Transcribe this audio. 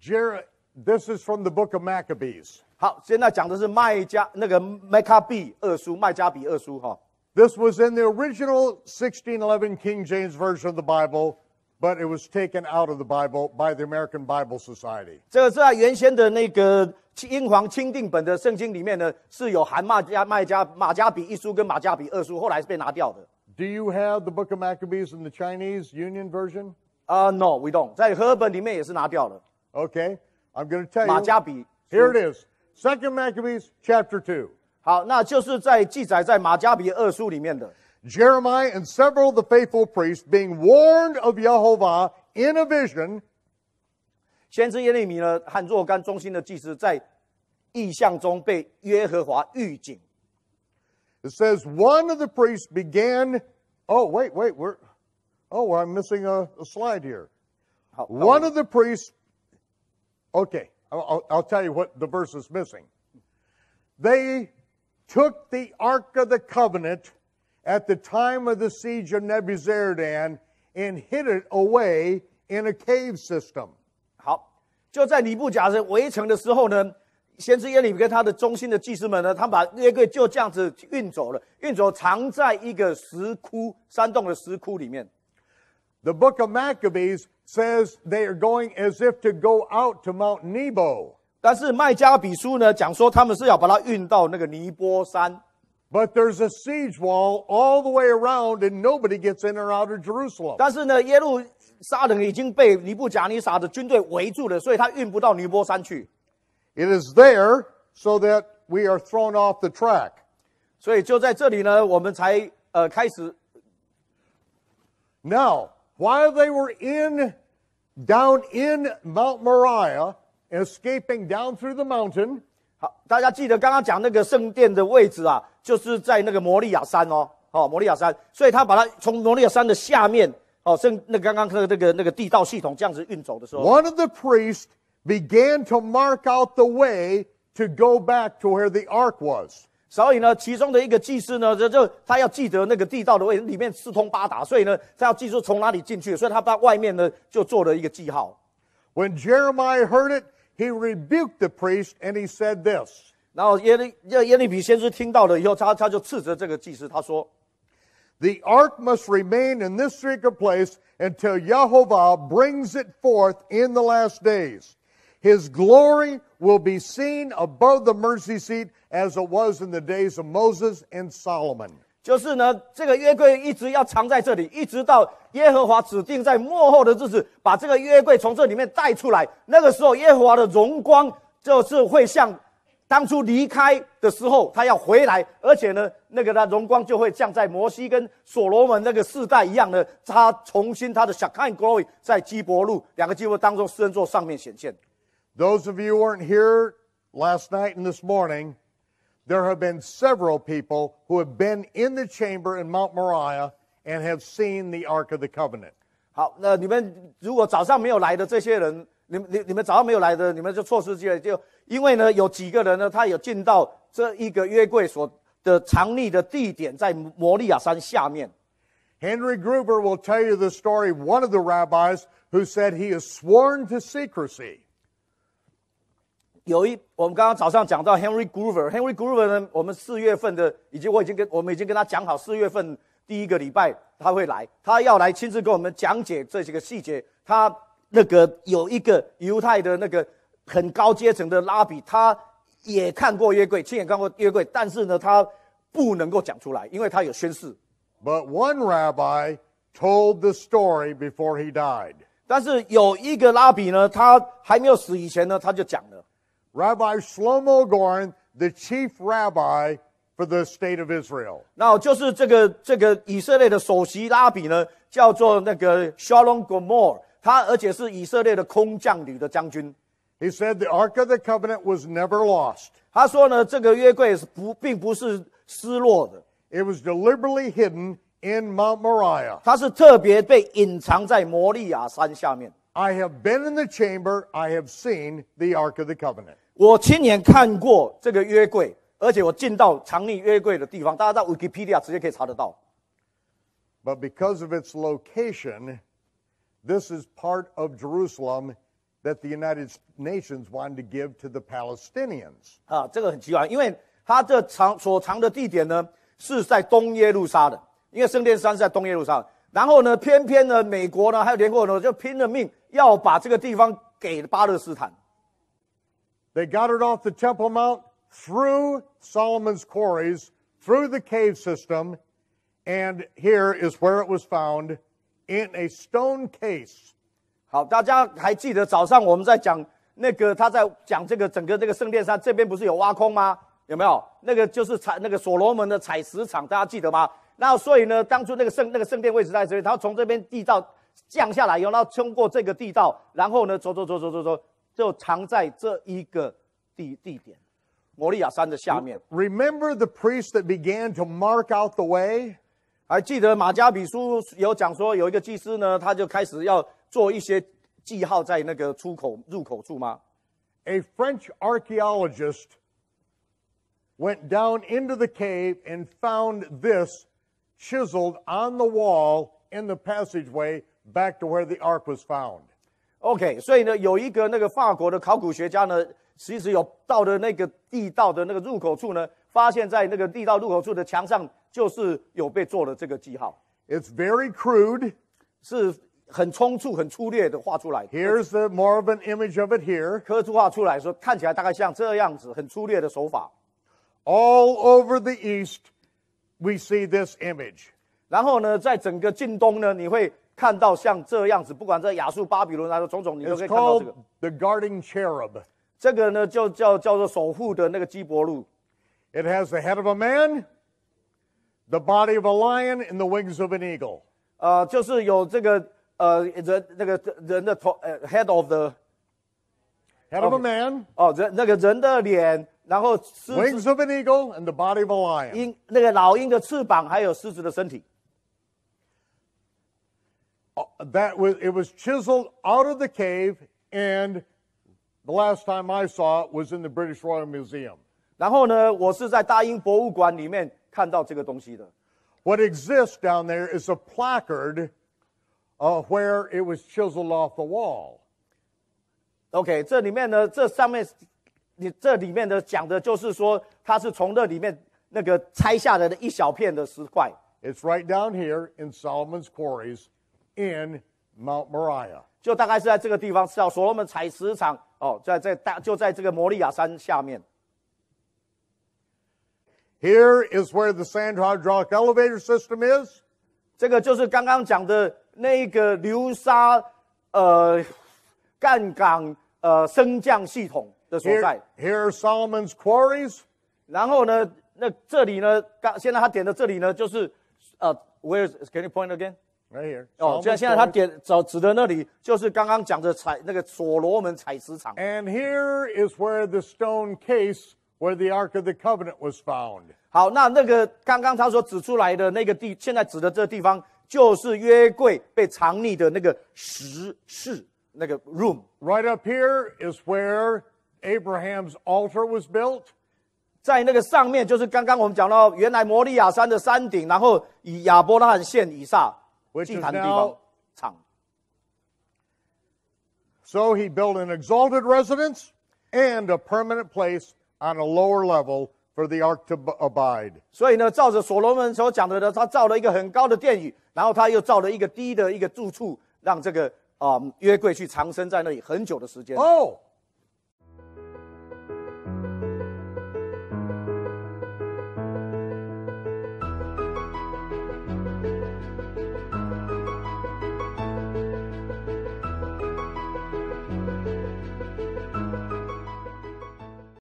Jer- this is from the book of Maccabees. This was in the original 1611 King James Version of the Bible, but it was taken out of the Bible by the American Bible Society. 这个是在原先的那个英皇钦定本的圣经里面呢，是有含麦加麦加马加比一书跟马加比二书，后来是被拿掉的。Do you have the book of Maccabees in the Chinese Union Version? 啊、n uh, o we do not 在和本里面也是拿掉了。Okay, i am going to tell you. Here it is. Second Maccabees chapter two. 好，那就是在记载在马加比二书里面的。Jeremiah and several of the faithful priests being warned of Yahovah in a vision. 先知耶利米呢和若干忠心的祭司在意象中被耶和华预警。It says one of the priests began. Oh wait, wait, we're. Oh, I'm missing a, a slide here. One of the priests Okay, I'll tell you what the verse is missing. They took the ark of the covenant at the time of the siege of Nebuzaradan and hid it away in a cave system. 好，就在尼布甲子围城的时候呢，先知耶利米跟他的忠心的祭司们呢，他们把那柜就这样子运走了，运走藏在一个石窟山洞的石窟里面。The book of Maccabees says they are going as if to go out to Mount Nebo. 但是麦加比书呢讲说他们是要把它运到那个尼波山。But there's a siege wall all the way around and nobody gets in or out of Jerusalem. 但是呢，耶路撒冷已经被尼布甲尼撒的军队围住了，所以他运不到尼波山去。It is there so that we are thrown off the track. 所以就在这里呢，我们才呃开始。Now while they were in, down in Mount Moriah, escaping down through the mountain. 好，大家记得刚刚讲那个圣殿的位置啊，就是在那个摩利亚山哦，哦，摩利亚山，所以他把它从摩利亚山的下面，哦，圣那刚刚那个那个那个地道系统这样子运走的时候，One of the priests began to mark out the way to go back to where the ark was. 所以呢，其中的一个祭司呢，就就他要记得那个地道的位置，里面四通八达，所以呢，他要记住从哪里进去，所以他把外面呢就做了一个记号。When Jeremiah heard it, he rebuked the priest and he said this. 然后耶利耶利比先知听到了以后，他他就斥责这个祭司，他说：“The ark must remain in this secret place until Yahovah brings it forth in the last days.” His glory will be seen above the mercy seat as it was in the days of Moses and Solomon。就是呢，这个约柜一直要藏在这里，一直到耶和华指定在末后的日子把这个约柜从这里面带出来。那个时候，耶和华的荣光就是会像当初离开的时候他要回来，而且呢，那个他荣光就会像在摩西跟所罗门那个世代一样的，他重新他的 s h i n g l o r y 在基伯路两个基伯当中诗人座上面显现。Those of you who weren't here last night and this morning, there have been several people who have been in the chamber in Mount Moriah and have seen the Ark of the Covenant. 好，那你们如果早上没有来的这些人，你们你你们早上没有来的，你们就错失机会。就因为呢，有几个人呢，他有进到这一个约柜所的藏匿的地点，在摩利亚山下面。Henry Gruber will tell you the story. One of the rabbis who said he is sworn to secrecy. 有一，我们刚刚早上讲到 Henry Grover。Henry Grover 呢，我们四月份的，以及我已经跟我们已经跟他讲好，四月份第一个礼拜他会来，他要来亲自跟我们讲解这几个细节。他那个有一个犹太的那个很高阶层的拉比，他也看过约柜，亲眼看过约柜，但是呢，他不能够讲出来，因为他有宣誓。But one rabbi told the story before he died。但是有一个拉比呢，他还没有死以前呢，他就讲了。Rabbi Shlomo Goren, the chief rabbi for the state of Israel. 那就是这个这个以色列的首席拉比呢，叫做那个 Shalom Gomor，他而且是以色列的空降旅的将军。He said the Ark of the Covenant was never lost. 他说呢，这个约柜是不并不是失落的，It was deliberately hidden in Mount Moriah. 它是特别被隐藏在摩利亚山下面。I have been in the chamber, I have seen the Ark of the Covenant. 我亲眼看过这个约柜，而且我进到藏匿约柜的地方，大家在 Wikipedia 直接可以查得到。But because of its location, this is part of Jerusalem that the United Nations wanted to give to the Palestinians。啊，这个很奇怪，因为它的藏所藏的地点呢是在东耶路撒的，因为圣殿山是在东耶路撒，然后呢，偏偏呢，美国呢还有联合国呢就拼了命要把这个地方给巴勒斯坦。They got it off the Temple Mount, through Solomon's quarries, through the cave system, and here is where it was found in a stone case. 好，大家还记得早上我们在讲那个他在讲这个整个这个圣殿山这边不是有挖空吗？有没有？那个就是采那个所罗门的采石场，大家记得吗？那所以呢，当初那个圣那个圣殿位置在这里，他从这边地道降下来以后，后通过这个地道，然后呢，走走走走走走。就藏在这一个地地点，摩利亚山的下面。Remember the priest that began to mark out the way？还记得马加比书有讲说，有一个祭司呢，他就开始要做一些记号在那个出口入口处吗？A French archaeologist went down into the cave and found this chiseled on the wall in the passageway back to where the ark was found. OK，所以呢，有一个那个法国的考古学家呢，其实有到的那个地道的那个入口处呢，发现在那个地道入口处的墙上，就是有被做了这个记号。It's very crude，是很冲促、很粗略的画出来。Here's the m o r e of a n image of it here，刻出画出来说，看起来大概像这样子，很粗略的手法。All over the East，we see this image。然后呢，在整个近东呢，你会。看到像这样子，不管在亚述、巴比伦来说，种种你都可以看到这个。t h e g u a r d i n g Cherub。这个呢，就叫叫做守护的那个基伯路。It has the head of a man, the body of a lion, and the wings of an eagle。呃，就是有这个呃人那个人的头，head 呃 of the head of a man。哦，人那个人的脸，然后 wings eagle a n d the body of a lion。鹰那个老鹰的翅膀，还有狮子的身体。that was it was chiseled out of the cave and the last time I saw it was in the British Royal Museum. What exists down there is a placard uh, where it was chiseled off the wall. It's right down here in Solomon's quarries in Mount Moriah. 就大概是在这个地方吃到所罗门采石场哦，在在大就在这个摩利亚山下面。Here is where the sand hydraulic elevator system is. 这个就是刚刚讲的那个流沙呃干港呃升降系统的所 Here, are Solomon's quarries. 然后呢，那这里呢，刚现在他点的这里呢，就是呃，where is can you point again？哦，现在现在他点找指的那里，就是刚刚讲的采那个所罗门采石场。And here is where the stone case where the ark of the covenant was found。好，那那个刚刚他所指出来的那个地，现在指的这个地方，就是约柜被藏匿的那个石室那个 room。Right up here is where Abraham's altar was built。在那个上面，就是刚刚我们讲到原来摩利亚山的山顶，然后以亚伯拉罕献以撒。祭坛的地方 abide. 所以呢，照着所罗门所讲的呢，他造了一个很高的殿宇，然后他又造了一个低的一个住处，让这个啊约柜去藏身在那里很久的时间。哦。